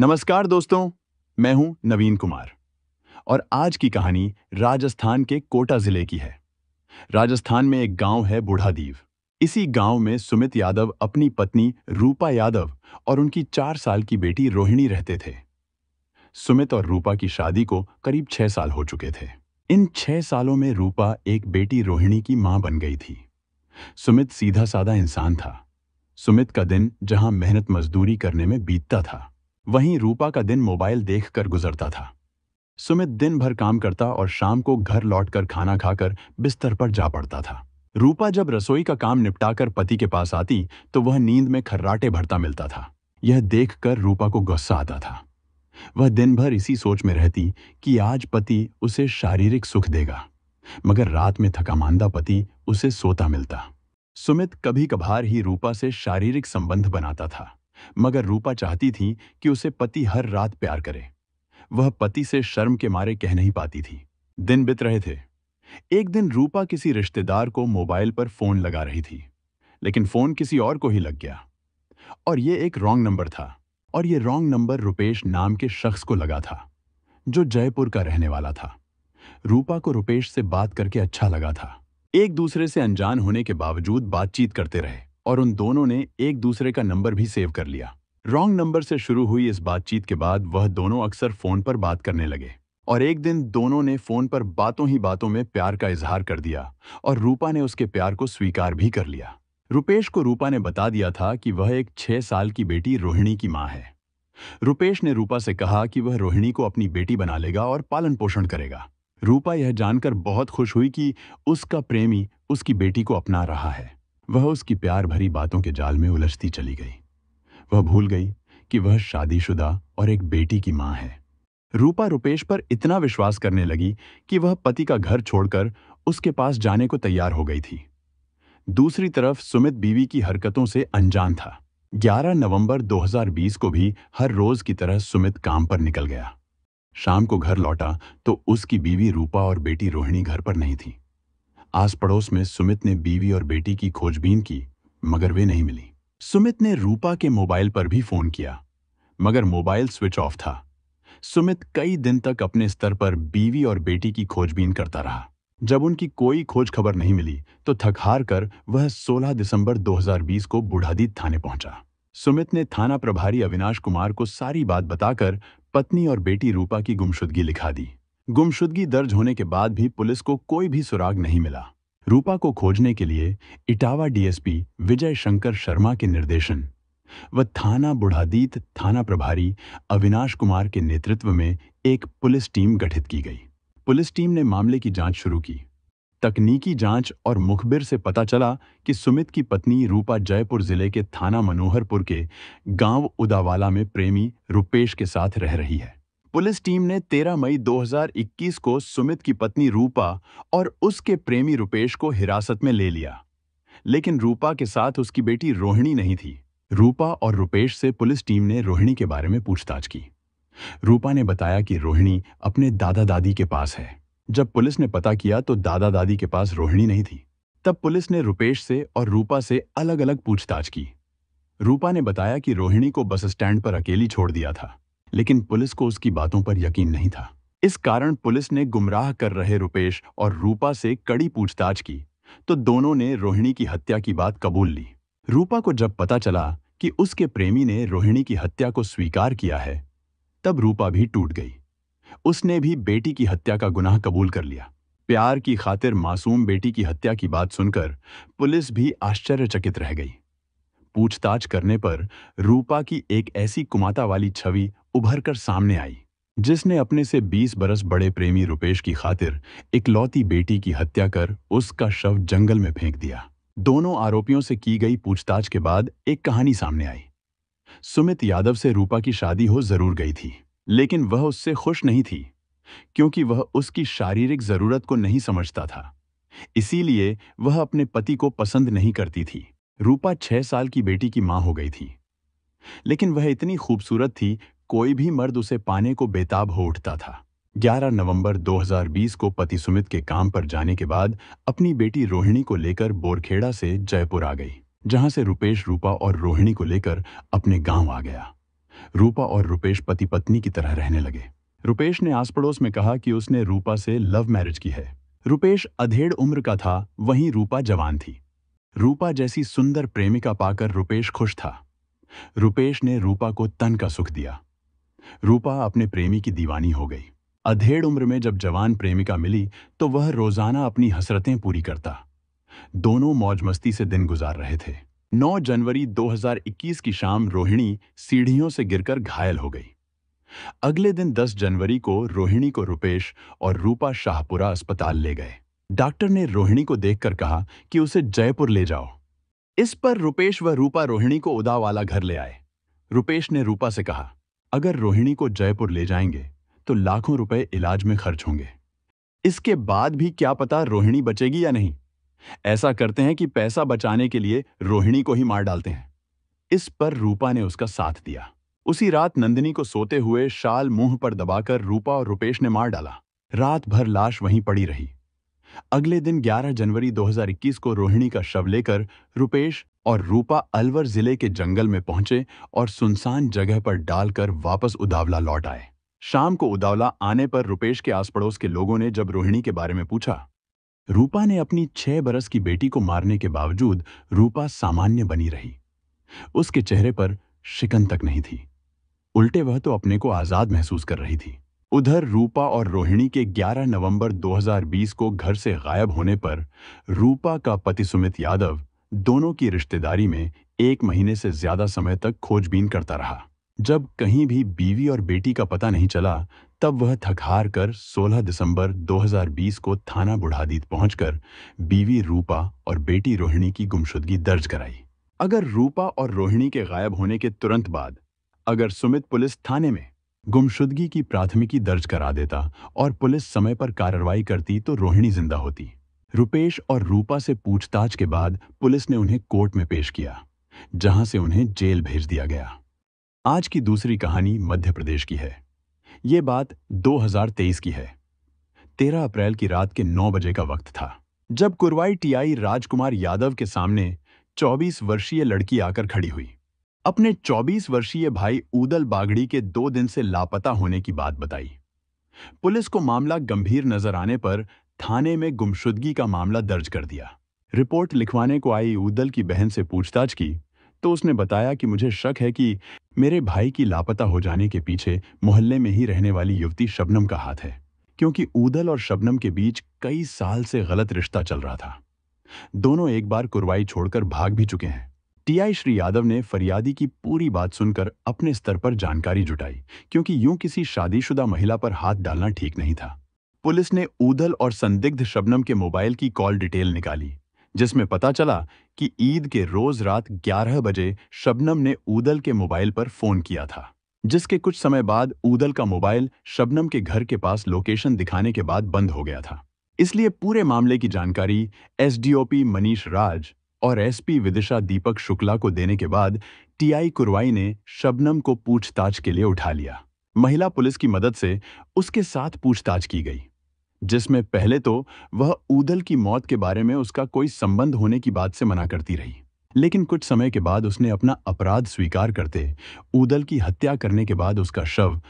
नमस्कार दोस्तों मैं हूं नवीन कुमार और आज की कहानी राजस्थान के कोटा जिले की है राजस्थान में एक गांव है बूढ़ादीव इसी गांव में सुमित यादव अपनी पत्नी रूपा यादव और उनकी चार साल की बेटी रोहिणी रहते थे सुमित और रूपा की शादी को करीब छह साल हो चुके थे इन छह सालों में रूपा एक बेटी रोहिणी की मां बन गई थी सुमित सीधा साधा इंसान था सुमित का दिन जहां मेहनत मजदूरी करने में बीतता था वहीं रूपा का दिन मोबाइल देखकर गुजरता था सुमित दिन भर काम करता और शाम को घर लौटकर खाना खाकर बिस्तर पर जा पड़ता था रूपा जब रसोई का काम निपटाकर पति के पास आती तो वह नींद में खर्राटे भरता मिलता था यह देखकर रूपा को गुस्सा आता था वह दिन भर इसी सोच में रहती कि आज पति उसे शारीरिक सुख देगा मगर रात में थकामांदा पति उसे सोता मिलता सुमित कभी कभार ही रूपा से शारीरिक संबंध बनाता था मगर रूपा चाहती थी कि उसे पति हर रात प्यार करे वह पति से शर्म के मारे कह नहीं पाती थी दिन बित रहे थे एक दिन रूपा किसी रिश्तेदार को मोबाइल पर फोन लगा रही थी लेकिन फोन किसी और को ही लग गया और यह एक रॉन्ग नंबर था और ये रॉन्ग नंबर रुपेश नाम के शख्स को लगा था जो जयपुर का रहने वाला था रूपा को रुपेश से बात करके अच्छा लगा था एक दूसरे से अनजान होने के बावजूद बातचीत करते रहे और उन दोनों ने एक दूसरे का नंबर भी सेव कर लिया रॉन्ग नंबर से शुरू हुई इस बातचीत के बाद वह दोनों अक्सर फ़ोन पर बात करने लगे और एक दिन दोनों ने फ़ोन पर बातों ही बातों में प्यार का इजहार कर दिया और रूपा ने उसके प्यार को स्वीकार भी कर लिया रुपेश को रूपा ने बता दिया था कि वह एक छह साल की बेटी रोहिणी की मां है रुपेश ने रूपा से कहा कि वह रोहिणी को अपनी बेटी बना लेगा और पालन पोषण करेगा रूपा यह जानकर बहुत खुश हुई कि उसका प्रेमी उसकी बेटी को अपना रहा है वह उसकी प्यार भरी बातों के जाल में उलझती चली गई वह भूल गई कि वह शादीशुदा और एक बेटी की मां है रूपा रुपेश पर इतना विश्वास करने लगी कि वह पति का घर छोड़कर उसके पास जाने को तैयार हो गई थी दूसरी तरफ सुमित बीवी की हरकतों से अनजान था 11 नवंबर 2020 को भी हर रोज की तरह सुमित काम पर निकल गया शाम को घर लौटा तो उसकी बीवी रूपा और बेटी रोहिणी घर पर नहीं थी आस पड़ोस में सुमित ने बीवी और बेटी की खोजबीन की मगर वे नहीं मिली सुमित ने रूपा के मोबाइल पर भी फोन किया मगर मोबाइल स्विच ऑफ था सुमित कई दिन तक अपने स्तर पर बीवी और बेटी की खोजबीन करता रहा जब उनकी कोई खोज खबर नहीं मिली तो थकहार कर वह 16 दिसंबर 2020 को बुढ़ादी थाने पहुंचा सुमित ने थाना प्रभारी अविनाश कुमार को सारी बात बताकर पत्नी और बेटी रूपा की गुमशुदगी लिखा दी गुमशुदगी दर्ज होने के बाद भी पुलिस को कोई भी सुराग नहीं मिला रूपा को खोजने के लिए इटावा डीएसपी विजय शंकर शर्मा के निर्देशन व थाना बुढ़ादीत थाना प्रभारी अविनाश कुमार के नेतृत्व में एक पुलिस टीम गठित की गई पुलिस टीम ने मामले की जांच शुरू की तकनीकी जांच और मुखबिर से पता चला कि सुमित की पत्नी रूपा जयपुर जिले के थाना मनोहरपुर के गांव उदावाला में प्रेमी रुपेश के साथ रह रही है पुलिस टीम ने 13 मई 2021 को सुमित की पत्नी रूपा और उसके प्रेमी रुपेश को हिरासत में ले लिया लेकिन रूपा के साथ उसकी बेटी रोहिणी नहीं थी रूपा और रुपेश से पुलिस टीम ने रोहिणी के बारे में पूछताछ की रूपा ने बताया कि रोहिणी अपने दादा दादी के पास है जब पुलिस ने पता किया तो दादा दादी के पास रोहिणी नहीं थी तब पुलिस ने रुपेश से और रूपा से अलग अलग पूछताछ की रूपा ने बताया कि रोहिणी को बस स्टैंड पर अकेली छोड़ दिया था लेकिन पुलिस को उसकी बातों पर यकीन नहीं था इस कारण पुलिस ने गुमराह कर रहे रुपेश और रूपा से कड़ी पूछताछ की तो दोनों ने रोहिणी की हत्या की बात कबूल ली रूपा को जब पता चला कि उसके प्रेमी ने रोहिणी की हत्या को स्वीकार किया है तब रूपा भी टूट गई उसने भी बेटी की हत्या का गुनाह कबूल कर लिया प्यार की खातिर मासूम बेटी की हत्या की बात सुनकर पुलिस भी आश्चर्यचकित रह गई पूछताछ करने पर रूपा की एक ऐसी कुमाता वाली छवि उभर कर सामने आई जिसने अपने से 20 बरस बड़े प्रेमी रुपेश की खातिर इकलौती बेटी की हत्या कर उसका शव जंगल में फेंक दिया दोनों आरोपियों से की गई पूछताछ के बाद एक कहानी सामने आई सुमित यादव से रूपा की शादी हो जरूर गई थी लेकिन वह उससे खुश नहीं थी क्योंकि वह उसकी शारीरिक जरूरत को नहीं समझता था इसीलिए वह अपने पति को पसंद नहीं करती थी रूपा छह साल की बेटी की मां हो गई थी लेकिन वह इतनी खूबसूरत थी कोई भी मर्द उसे पाने को बेताब हो उठता था 11 नवंबर 2020 को पति सुमित के काम पर जाने के बाद अपनी बेटी रोहिणी को लेकर बोरखेड़ा से जयपुर आ गई जहां से रुपेश रूपा और रोहिणी को लेकर अपने गांव आ गया रूपा और रुपेश पति पत्नी की तरह रहने लगे रुपेश ने आस पड़ोस में कहा कि उसने रूपा से लव मैरिज की है रुपेश अधेड़ उम्र का था वहीं रूपा जवान थी रूपा जैसी सुंदर प्रेमिका पाकर रुपेश खुश था रुपेश ने रूपा को तन का सुख दिया रूपा अपने प्रेमी की दीवानी हो गई अधेड़ उम्र में जब जवान प्रेमिका मिली तो वह रोजाना अपनी हसरतें पूरी करता दोनों मौज मस्ती से दिन गुजार रहे थे 9 जनवरी 2021 की शाम रोहिणी सीढ़ियों से गिरकर घायल हो गई अगले दिन 10 जनवरी को रोहिणी को रुपेश और रूपा शाहपुरा अस्पताल ले गए डॉक्टर ने रोहिणी को देखकर कहा कि उसे जयपुर ले जाओ इस पर रुपेश व रूपा रोहिणी को उदावाला घर ले आए रुपेश ने रूपा से कहा अगर रोहिणी को जयपुर ले जाएंगे तो लाखों रुपए इलाज में खर्च होंगे इसके बाद भी क्या पता रोहिणी बचेगी या नहीं ऐसा करते हैं कि पैसा बचाने के लिए रोहिणी को ही मार डालते हैं इस पर रूपा ने उसका साथ दिया उसी रात नंदिनी को सोते हुए शाल मुंह पर दबाकर रूपा और रुपेश ने मार डाला रात भर लाश वहीं पड़ी रही अगले दिन 11 जनवरी 2021 को रोहिणी का शव लेकर रुपेश और रूपा अलवर जिले के जंगल में पहुंचे और सुनसान जगह पर डालकर वापस उदावला लौट आए शाम को उदावला आने पर रुपेश के आस पड़ोस के लोगों ने जब रोहिणी के बारे में पूछा रूपा ने अपनी छह बरस की बेटी को मारने के बावजूद रूपा सामान्य बनी रही उसके चेहरे पर शिकन तक नहीं थी उल्टे वह तो अपने को आजाद महसूस कर रही थी उधर रूपा और रोहिणी के 11 नवंबर 2020 को घर से गायब होने पर रूपा का पति सुमित यादव दोनों की रिश्तेदारी में एक महीने से ज्यादा समय तक खोजबीन करता रहा जब कहीं भी बीवी और बेटी का पता नहीं चला तब वह थकार कर 16 दिसंबर 2020 को थाना बुढ़ादीत पहुंचकर बीवी रूपा और बेटी रोहिणी की गुमशुदगी दर्ज कराई अगर रूपा और रोहिणी के गायब होने के तुरंत बाद अगर सुमित पुलिस थाने में गुमशुदगी की प्राथमिकी दर्ज करा देता और पुलिस समय पर कार्रवाई करती तो रोहिणी जिंदा होती रुपेश और रूपा से पूछताछ के बाद पुलिस ने उन्हें कोर्ट में पेश किया जहां से उन्हें जेल भेज दिया गया आज की दूसरी कहानी मध्य प्रदेश की है ये बात 2023 की है 13 अप्रैल की रात के 9 बजे का वक्त था जब कुरवाई टीआई राजकुमार यादव के सामने 24 वर्षीय लड़की आकर खड़ी हुई अपने 24 वर्षीय भाई उदल बागड़ी के दो दिन से लापता होने की बात बताई पुलिस को मामला गंभीर नजर आने पर थाने में गुमशुदगी का मामला दर्ज कर दिया रिपोर्ट लिखवाने को आई उदल की बहन से पूछताछ की तो उसने बताया कि मुझे शक है कि मेरे भाई की लापता हो जाने के पीछे मोहल्ले में ही रहने वाली युवती शबनम का हाथ है क्योंकि ऊदल और शबनम के बीच कई साल से गलत रिश्ता चल रहा था दोनों एक बार कुरवाई छोड़कर भाग भी चुके हैं टीआई श्री यादव ने फरियादी की पूरी बात सुनकर अपने स्तर पर जानकारी जुटाई क्योंकि यूं किसी शादीशुदा महिला पर हाथ डालना ठीक नहीं था पुलिस ने ऊदल और संदिग्ध शबनम के मोबाइल की कॉल डिटेल निकाली जिसमें पता चला कि ईद के रोज रात 11 बजे शबनम ने ऊदल के मोबाइल पर फोन किया था जिसके कुछ समय बाद ऊदल का मोबाइल शबनम के घर के पास लोकेशन दिखाने के बाद बंद हो गया था इसलिए पूरे मामले की जानकारी एसडीओपी मनीष राज और एसपी विदिशा दीपक शुक्ला को देने के बाद टीआई कुरवाई ने शबनम को पूछताछ के लिए उठा लिया महिला पुलिस की मदद से उसके साथ पूछताछ की गई जिसमें पहले तो वह ऊदल की मौत के बारे में उसका कोई संबंध होने की बात से मना करती रही लेकिन कुछ समय के बाद उसने अपना अपराध स्वीकार करते ऊदल की हत्या करने के बाद उसका शव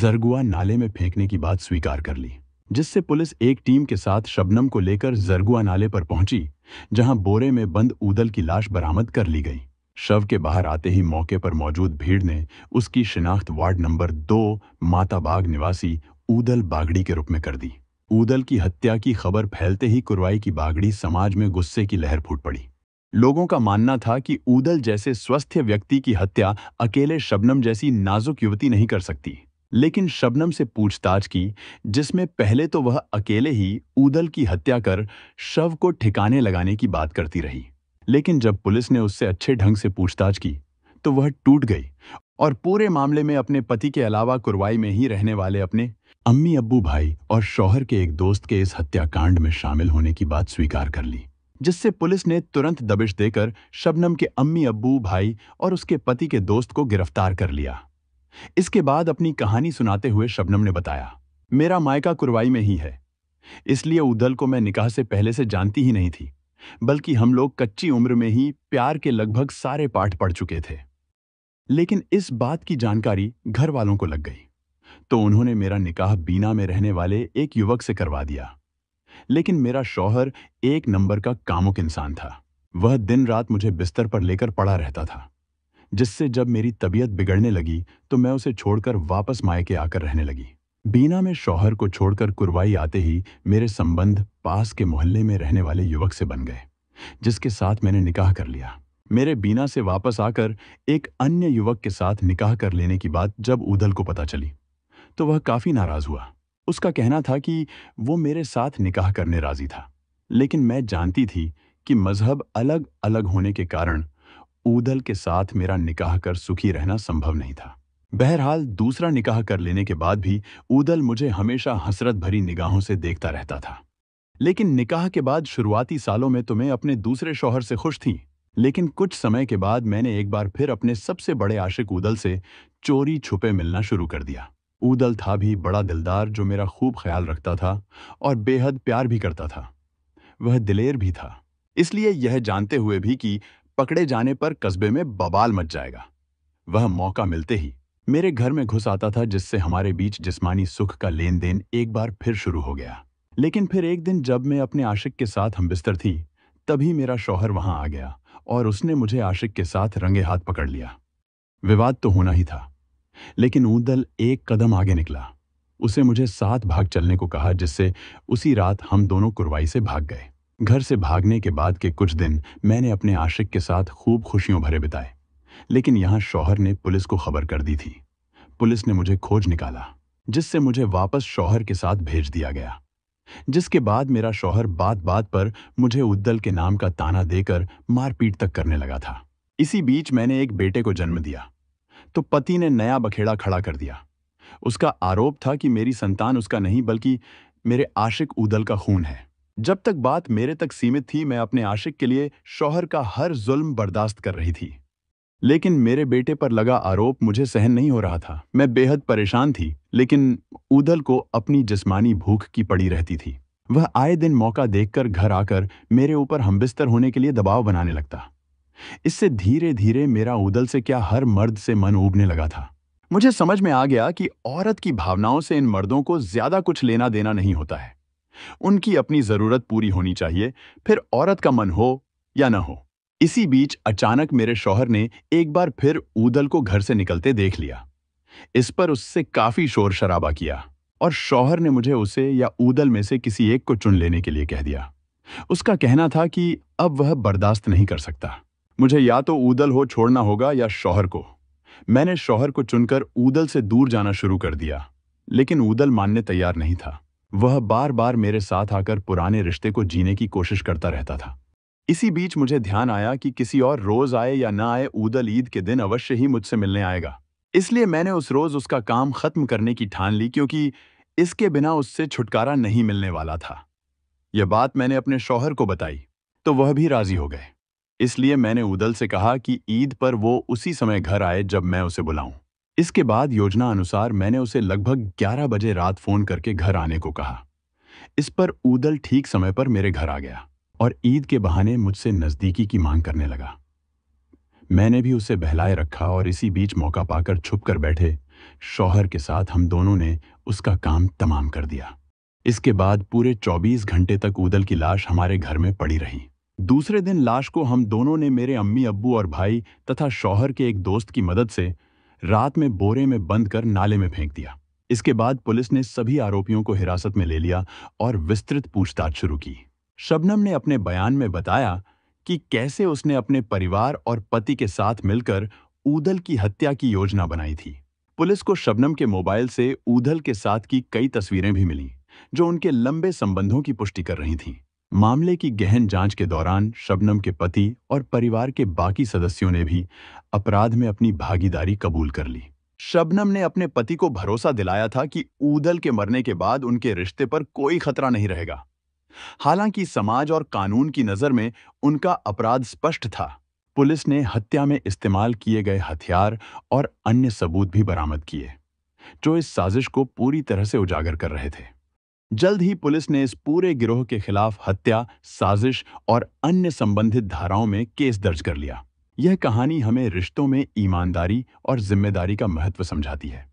जरगुआ नाले में फेंकने की बात स्वीकार कर ली जिससे पुलिस एक टीम के साथ शबनम को लेकर जरगुआ नाले पर पहुंची जहां बोरे में बंद ऊदल की लाश बरामद कर ली गई शव के बाहर आते ही मौके पर मौजूद भीड़ ने उसकी शिनाख्त वार्ड नंबर दो माताबाग निवासी ऊदल बागड़ी के रूप में कर दी ऊदल की हत्या की खबर फैलते ही कुरवाई की बागड़ी समाज में गुस्से की लहर फूट पड़ी लोगों का मानना था कि ऊदल जैसे स्वस्थ व्यक्ति की हत्या अकेले शबनम जैसी नाजुक युवती नहीं कर सकती लेकिन शबनम से पूछताछ की जिसमें पहले तो वह अकेले ही ऊदल की हत्या कर शव को ठिकाने लगाने की बात करती रही लेकिन जब पुलिस ने उससे अच्छे ढंग से पूछताछ की तो वह टूट गई और पूरे मामले में अपने पति के अलावा कुरवाई में ही रहने वाले अपने अम्मी अब्बू भाई और शौहर के एक दोस्त के इस हत्याकांड में शामिल होने की बात स्वीकार कर ली जिससे पुलिस ने तुरंत दबिश देकर शबनम के अम्मी अब्बू भाई और उसके पति के दोस्त को गिरफ्तार कर लिया इसके बाद अपनी कहानी सुनाते हुए शबनम ने बताया मेरा मायका कुरवाई में ही है इसलिए उदल को मैं निकाह से पहले से जानती ही नहीं थी बल्कि हम लोग कच्ची उम्र में ही प्यार के लगभग सारे पाठ पढ़ चुके थे लेकिन इस बात की जानकारी घर वालों को लग गई तो उन्होंने मेरा निकाह बीना में रहने वाले एक युवक से करवा दिया लेकिन मेरा शौहर एक नंबर का कामुक इंसान था वह दिन रात मुझे बिस्तर पर लेकर पड़ा रहता था जिससे जब मेरी तबीयत बिगड़ने लगी तो मैं उसे छोड़कर वापस मायके आकर रहने लगी बीना में शौहर को छोड़कर कुरवाई आते ही मेरे संबंध पास के मोहल्ले में रहने वाले युवक से बन गए जिसके साथ मैंने निकाह कर लिया मेरे बीना से वापस आकर एक अन्य युवक के साथ निकाह कर लेने की बात जब ऊधल को पता चली तो वह काफ़ी नाराज़ हुआ उसका कहना था कि वो मेरे साथ निकाह करने राज़ी था लेकिन मैं जानती थी कि मज़हब अलग अलग होने के कारण ऊदल के साथ मेरा निकाह कर सुखी रहना संभव नहीं था बहरहाल दूसरा निकाह कर लेने के बाद भी ऊदल मुझे हमेशा हसरत भरी निगाहों से देखता रहता था लेकिन निकाह के बाद शुरुआती सालों में तुम्हें तो अपने दूसरे शौहर से खुश थी लेकिन कुछ समय के बाद मैंने एक बार फिर अपने सबसे बड़े आशिक ऊदल से चोरी छुपे मिलना शुरू कर दिया ऊदल था भी बड़ा दिलदार जो मेरा खूब ख्याल रखता था और बेहद प्यार भी करता था वह दिलेर भी था इसलिए यह जानते हुए भी कि पकड़े जाने पर कस्बे में बबाल मच जाएगा वह मौका मिलते ही मेरे घर में घुस आता था जिससे हमारे बीच जिस्मानी सुख का लेन देन एक बार फिर शुरू हो गया लेकिन फिर एक दिन जब मैं अपने आशिक के साथ हम बिस्तर थी तभी मेरा शौहर वहां आ गया और उसने मुझे आशिक के साथ रंगे हाथ पकड़ लिया विवाद तो होना ही था लेकिन ऊदल एक कदम आगे निकला उसे मुझे साथ भाग चलने को कहा जिससे उसी रात हम दोनों कुरवाई से भाग गए घर से भागने के बाद के कुछ दिन मैंने अपने आशिक के साथ खूब खुशियों भरे बिताए लेकिन यहाँ शौहर ने पुलिस को खबर कर दी थी पुलिस ने मुझे खोज निकाला जिससे मुझे वापस शौहर के साथ भेज दिया गया जिसके बाद मेरा शौहर बात बात पर मुझे उद्दल के नाम का ताना देकर मारपीट तक करने लगा था इसी बीच मैंने एक बेटे को जन्म दिया तो पति ने नया बखेड़ा खड़ा कर दिया उसका आरोप था कि मेरी संतान उसका नहीं बल्कि मेरे आशिक उदल का खून है जब तक बात मेरे तक सीमित थी मैं अपने आशिक के लिए शौहर का हर जुल्म बर्दाश्त कर रही थी लेकिन मेरे बेटे पर लगा आरोप मुझे सहन नहीं हो रहा था मैं बेहद परेशान थी लेकिन उधल को अपनी जिस्मानी भूख की पड़ी रहती थी वह आए दिन मौका देखकर घर आकर मेरे ऊपर हमबिस्तर होने के लिए दबाव बनाने लगता इससे धीरे धीरे मेरा उदल से क्या हर मर्द से मन उबने लगा था मुझे समझ में आ गया कि औरत की भावनाओं से इन मर्दों को ज्यादा कुछ लेना देना नहीं होता है उनकी अपनी जरूरत पूरी होनी चाहिए फिर औरत का मन हो या ना हो इसी बीच अचानक मेरे शौहर ने एक बार फिर ऊदल को घर से निकलते देख लिया इस पर उससे काफी शोर शराबा किया और शौहर ने मुझे उसे या ऊदल में से किसी एक को चुन लेने के लिए कह दिया उसका कहना था कि अब वह बर्दाश्त नहीं कर सकता मुझे या तो ऊदल हो छोड़ना होगा या शौहर को मैंने शौहर को चुनकर ऊदल से दूर जाना शुरू कर दिया लेकिन ऊदल मानने तैयार नहीं था वह बार बार मेरे साथ आकर पुराने रिश्ते को जीने की कोशिश करता रहता था इसी बीच मुझे ध्यान आया कि किसी और रोज आए या ना आए ऊदल ईद के दिन अवश्य ही मुझसे मिलने आएगा इसलिए मैंने उस रोज उसका काम खत्म करने की ठान ली क्योंकि इसके बिना उससे छुटकारा नहीं मिलने वाला था यह बात मैंने अपने शौहर को बताई तो वह भी राजी हो गए इसलिए मैंने उदल से कहा कि ईद पर वो उसी समय घर आए जब मैं उसे बुलाऊं इसके बाद योजना अनुसार मैंने उसे लगभग 11 बजे रात फोन करके घर आने को कहा इस पर ऊदल ठीक समय पर मेरे घर आ गया और ईद के बहाने मुझसे नज़दीकी की मांग करने लगा मैंने भी उसे बहलाए रखा और इसी बीच मौका पाकर छुप कर बैठे शौहर के साथ हम दोनों ने उसका काम तमाम कर दिया इसके बाद पूरे 24 घंटे तक ऊदल की लाश हमारे घर में पड़ी रही दूसरे दिन लाश को हम दोनों ने मेरे अम्मी अब्बू और भाई तथा शौहर के एक दोस्त की मदद से रात में बोरे में बंद कर नाले में फेंक दिया इसके बाद पुलिस ने सभी आरोपियों को हिरासत में ले लिया और विस्तृत पूछताछ शुरू की शबनम ने अपने बयान में बताया कि कैसे उसने अपने परिवार और पति के साथ मिलकर ऊदल की हत्या की योजना बनाई थी पुलिस को शबनम के मोबाइल से ऊधल के साथ की कई तस्वीरें भी मिली जो उनके लंबे संबंधों की पुष्टि कर रही थीं। मामले की गहन जांच के दौरान शबनम के पति और परिवार के बाकी सदस्यों ने भी अपराध में अपनी भागीदारी कबूल कर ली शबनम ने अपने पति को भरोसा दिलाया था कि ऊदल के मरने के बाद उनके रिश्ते पर कोई खतरा नहीं रहेगा हालांकि समाज और कानून की नज़र में उनका अपराध स्पष्ट था पुलिस ने हत्या में इस्तेमाल किए गए हथियार और अन्य सबूत भी बरामद किए जो इस साजिश को पूरी तरह से उजागर कर रहे थे जल्द ही पुलिस ने इस पूरे गिरोह के खिलाफ हत्या साजिश और अन्य संबंधित धाराओं में केस दर्ज कर लिया यह कहानी हमें रिश्तों में ईमानदारी और जिम्मेदारी का महत्व समझाती है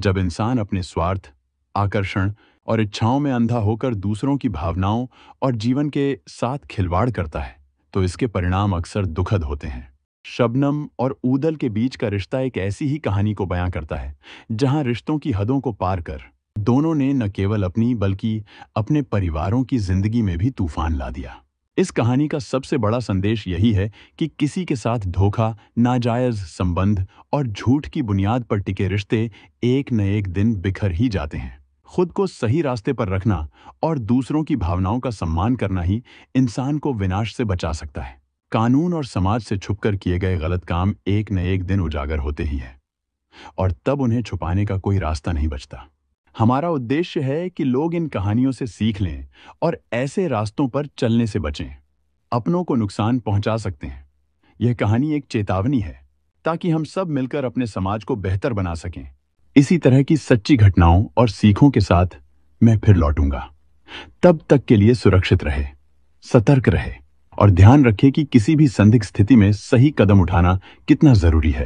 जब इंसान अपने स्वार्थ आकर्षण और इच्छाओं में अंधा होकर दूसरों की भावनाओं और जीवन के साथ खिलवाड़ करता है तो इसके परिणाम अक्सर दुखद होते हैं शबनम और ऊदल के बीच का रिश्ता एक ऐसी ही कहानी को बयां करता है जहां रिश्तों की हदों को पार कर दोनों ने न केवल अपनी बल्कि अपने परिवारों की जिंदगी में भी तूफान ला दिया इस कहानी का सबसे बड़ा संदेश यही है कि किसी के साथ धोखा नाजायज संबंध और झूठ की बुनियाद पर टिके रिश्ते एक न एक दिन बिखर ही जाते हैं खुद को सही रास्ते पर रखना और दूसरों की भावनाओं का सम्मान करना ही इंसान को विनाश से बचा सकता है कानून और समाज से छुपकर किए गए गलत काम एक न एक दिन उजागर होते ही है और तब उन्हें छुपाने का कोई रास्ता नहीं बचता हमारा उद्देश्य है कि लोग इन कहानियों से सीख लें और ऐसे रास्तों पर चलने से बचें अपनों को नुकसान पहुंचा सकते हैं यह कहानी एक चेतावनी है ताकि हम सब मिलकर अपने समाज को बेहतर बना सकें इसी तरह की सच्ची घटनाओं और सीखों के साथ मैं फिर लौटूंगा तब तक के लिए सुरक्षित रहे सतर्क रहे और ध्यान रखें कि किसी भी संदिग्ध स्थिति में सही कदम उठाना कितना जरूरी है